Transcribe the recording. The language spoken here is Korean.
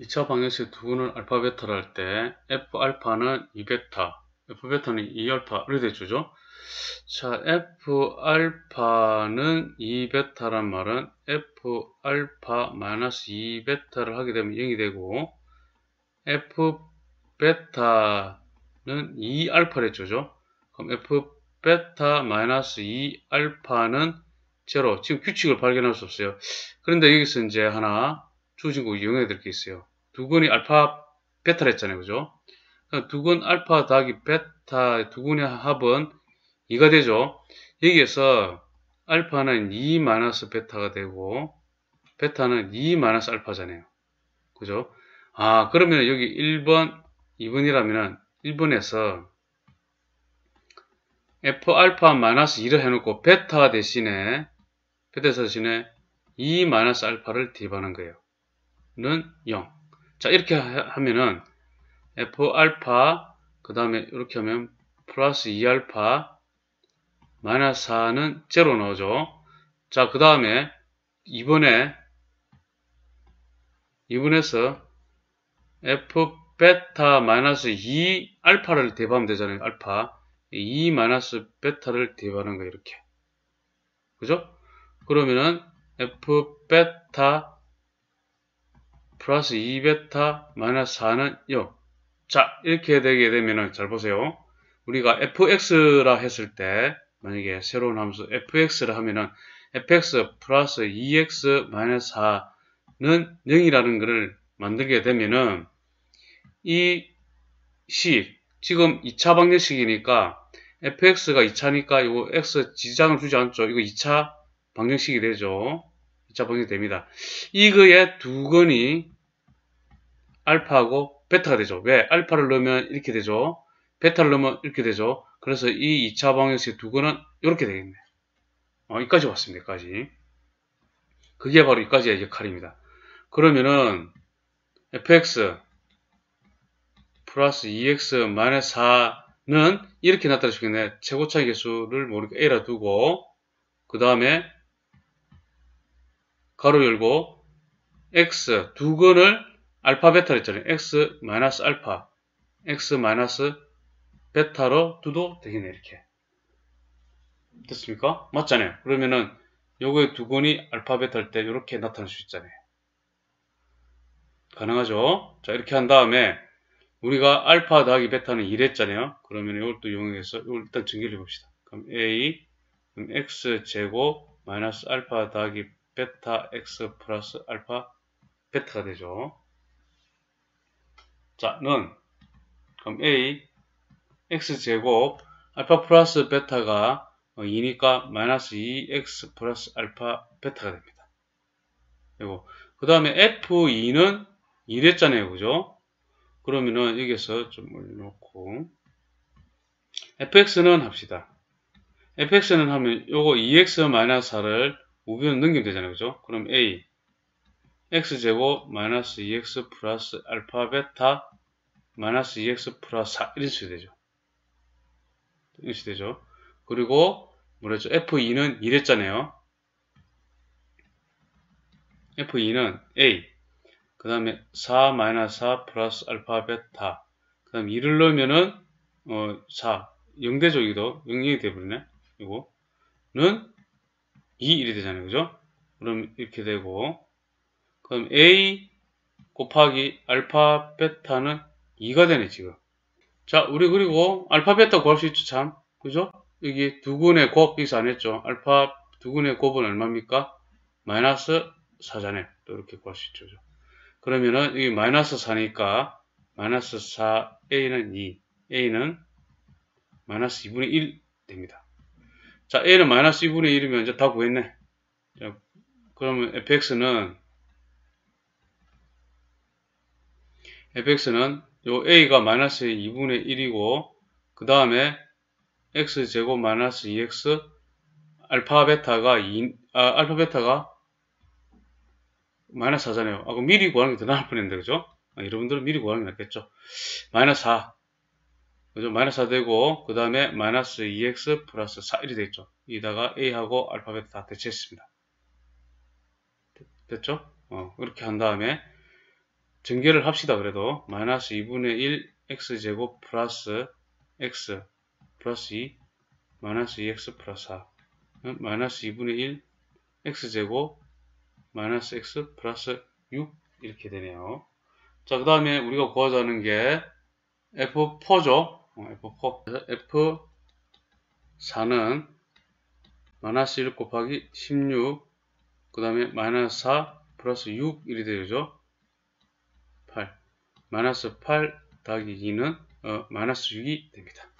2차 방정식 두분을 알파 베타를 할 때 F알파는 2베타, F베타는 2알파 이렇게 죠 자, F알파는 2베타란 말은 F알파 2베타를 하게 되면 0이 되고 F베타는 2알파랬죠. 그럼 F베타 2알파는 제로. 지금 규칙을 발견할 수 없어요. 그런데 여기서 이제 하나 주어진거 이용해야 될 게 있어요. 두근이 알파, 베타를 했잖아요. 그죠? 두근 알파 다기 베타 두근의 합은 2가 되죠. 여기에서 알파는 2 마이너스 베타가 되고 베타는 2 마이너스 알파잖아요. 그죠? 아 그러면 여기 1번, 2번이라면 1번에서 f 알파 마이너스 2를 해놓고 베타 대신에 베타 대신에 2 마이너스 알파를 대입하는 거예요. 는 0. 자, 이렇게 하면은 f 알파 그 다음에 이렇게 하면 플러스 2알파 마이너스 4는 제로 넣어줘. 자, 그 다음에 이번에 2분에서 f 베타 마이너스 2 알파를 대입하면 되잖아요. 알파 2 마이너스 베타를 대입하는 거 이렇게. 그죠? 그러면은 f 베타 플러스 2베타 마이너스 4는 0. 자 이렇게 되게 되면은 잘 보세요. 우리가 fx라 했을 때 만약에 새로운 함수 fx를 하면은 fx 플러스 2x e 마이너스 4는 0이라는 것을 만들게 되면은 이 식, 지금 2차 방정식이니까 fx가 2차니까 이거 x 지장을 주지 않죠. 이거 2차 방정식이 되죠. 자폭게 됩니다. 이거의두 건이 알파하고 베타가 되죠. 왜? 알파를 넣으면 이렇게 되죠. 베타를 넣으면 이렇게 되죠. 그래서 이 2차 방정식 두 건은 이렇게 되겠네. 어, 여기까지 왔습니다. 여기까지. 그게 바로 여기까지의 역할입니다. 그러면은 fx 플러스 2x e 마이너스 4는 이렇게 나타나수겠네 최고차의 개수를 모르게 a라 두고 그 다음에 가로 열고 x 두 건을 알파 베타를 했잖아요. x 마이너스 알파 x 마이너스 베타로 두도 되겠네 이렇게 됐습니까? 맞잖아요. 그러면은 요거의 두 건이 알파 베타일 때 이렇게 나타날 수 있잖아요. 가능하죠? 자 이렇게 한 다음에 우리가 알파 더하기 베타는 2 했잖아요. 그러면 이걸 또 이용해서 이걸 일단 증결해 봅시다. 그럼 a 그럼 x 제곱 마이너스 알파 더하기 베타 x 플러스 알파 베타가 되죠. 자, 는 그럼 a x제곱 알파 플러스 베타가 2니까 마이너스 2x 플러스 알파 베타가 됩니다. 그리고 그 다음에 f2는 2랬잖아요. 그죠? 그러면은 여기서 좀 올려놓고 fx는 합시다. fx는 하면 요거 2x-4를 마이너스 우변 넘기면 되잖아요. 그죠? 그럼 A x제곱 마이너스 2x e 플러스 알파 베타 마이너스 2x e 플러스 4 이런 식이 되죠. 이런 식이 되죠. 그리고 뭐랬죠? F2는 이랬잖아요. F2는 A 그 다음에 4 마이너스 4 플러스 알파 베타 그 다음 2를 넣으면은 어, 4 0대죠 이기도 0이 돼버리네 이거는 2일이 되잖아요. 그죠? 그럼 이렇게 되고 그럼 A 곱하기 알파 베타는 2가 되네 지금. 자 우리 그리고 알파 베타 구할 수 있죠 참. 그죠? 여기 두근의 곱기사 안 했죠. 알파 두근의 곱은 얼마입니까? 마이너스 4잖아요. 또 이렇게 구할 수 있죠. 그러면은 여기 마이너스 4니까 마이너스 4a는 2, a는 마이너스 2분의 1 됩니다. 자, a는 마이너스 2분의 1이면 이제 다 구했네. 자, 그러면 fx는 fx는 요 a가 마이너스 2분의 1이고 그 다음에 x제곱 마이너스 2x 알파 베타가 2, 아, 알파 베타가 마이너스 4잖아요. 아, 그럼 미리 구하는 게 더 나을 뻔했는데, 그죠? 아, 여러분들은 미리 구하는 게 낫겠죠. 마이너스 4. 그죠? 마이너스 4 되고 그 다음에 마이너스 2x 플러스 4 1이 되겠죠. 이다가 a하고 알파벳 다 대체했습니다. 됐죠? 어, 이렇게 한 다음에 증개를 합시다 그래도 마이너스 2분의 1 x제곱 플러스 x 플러스 2 마이너스 2x 플러스 4 마이너스 2분의 1 x제곱 마이너스 x 플러스 6 이렇게 되네요. 자, 그 다음에 우리가 구하자는 게 f4죠. 어, F4 는 마이너스 1 곱하기 16그 다음에 마이너스 4 플러스 6 이리 되죠 8 마이너스 8 더하기 2는 어, 마이너스 6이 됩니다